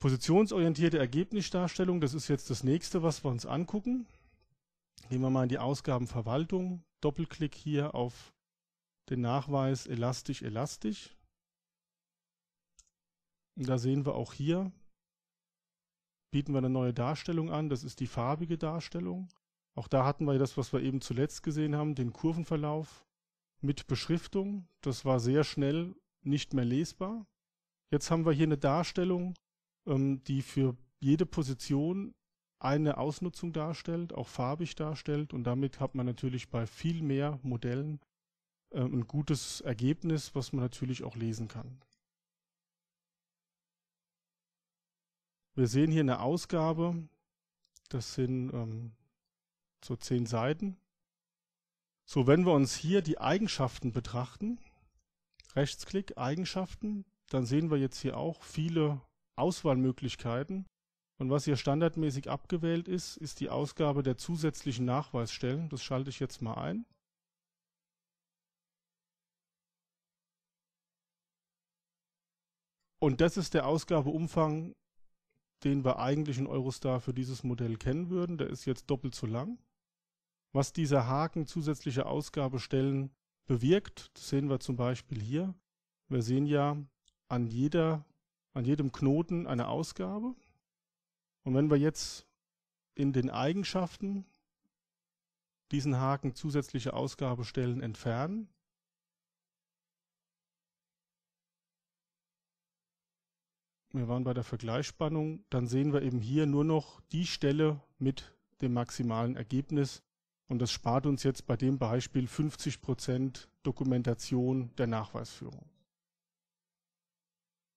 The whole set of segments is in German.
Positionsorientierte Ergebnisdarstellung, das ist jetzt das nächste, was wir uns angucken. Gehen wir mal in die Ausgabenverwaltung. Doppelklick hier auf den Nachweis elastisch, elastisch. Und da sehen wir auch hier, bieten wir eine neue Darstellung an. Das ist die farbige Darstellung. Auch da hatten wir das, was wir eben zuletzt gesehen haben, den Kurvenverlauf mit Beschriftung. Das war sehr schnell nicht mehr lesbar. Jetzt haben wir hier eine Darstellung, ähm, die für jede Position eine Ausnutzung darstellt, auch farbig darstellt und damit hat man natürlich bei viel mehr Modellen äh, ein gutes Ergebnis, was man natürlich auch lesen kann. Wir sehen hier eine Ausgabe, das sind ähm, so zehn Seiten. So, wenn wir uns hier die Eigenschaften betrachten, Rechtsklick, Eigenschaften, dann sehen wir jetzt hier auch viele Auswahlmöglichkeiten und was hier standardmäßig abgewählt ist, ist die Ausgabe der zusätzlichen Nachweisstellen. Das schalte ich jetzt mal ein. Und das ist der Ausgabeumfang, den wir eigentlich in Eurostar für dieses Modell kennen würden. Der ist jetzt doppelt so lang. Was dieser Haken zusätzliche Ausgabestellen bewirkt, das sehen wir zum Beispiel hier. Wir sehen ja, an jeder an jedem Knoten eine Ausgabe. Und wenn wir jetzt in den Eigenschaften diesen Haken zusätzliche Ausgabestellen entfernen, wir waren bei der Vergleichsspannung, dann sehen wir eben hier nur noch die Stelle mit dem maximalen Ergebnis. Und das spart uns jetzt bei dem Beispiel 50% Dokumentation der Nachweisführung.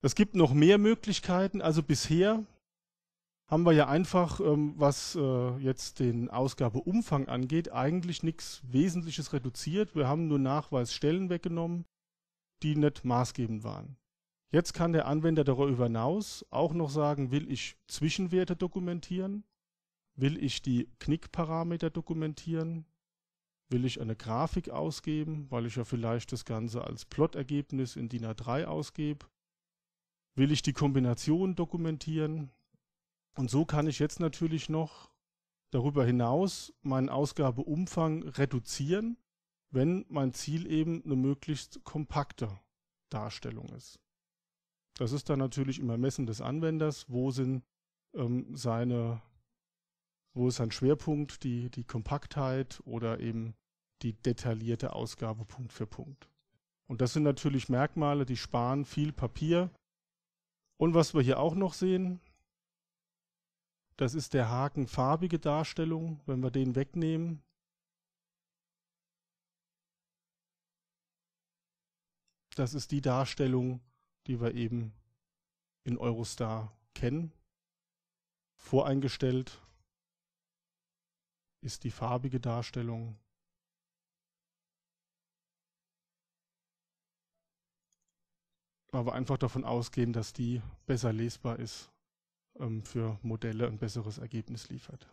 Es gibt noch mehr Möglichkeiten. Also bisher haben wir ja einfach, ähm, was äh, jetzt den Ausgabeumfang angeht, eigentlich nichts Wesentliches reduziert. Wir haben nur Nachweisstellen weggenommen, die nicht maßgebend waren. Jetzt kann der Anwender darüber hinaus auch noch sagen, will ich Zwischenwerte dokumentieren? Will ich die Knickparameter dokumentieren? Will ich eine Grafik ausgeben, weil ich ja vielleicht das Ganze als Plot-Ergebnis in DIN A3 ausgebe? will ich die Kombination dokumentieren. Und so kann ich jetzt natürlich noch darüber hinaus meinen Ausgabeumfang reduzieren, wenn mein Ziel eben eine möglichst kompakte Darstellung ist. Das ist dann natürlich im Ermessen des Anwenders, wo sind ähm, seine, wo ist sein Schwerpunkt, die, die Kompaktheit oder eben die detaillierte Ausgabe Punkt für Punkt. Und das sind natürlich Merkmale, die sparen viel Papier, und was wir hier auch noch sehen, das ist der Haken farbige Darstellung. Wenn wir den wegnehmen, das ist die Darstellung, die wir eben in Eurostar kennen. Voreingestellt ist die farbige Darstellung weil wir einfach davon ausgehen, dass die besser lesbar ist ähm, für Modelle ein besseres Ergebnis liefert.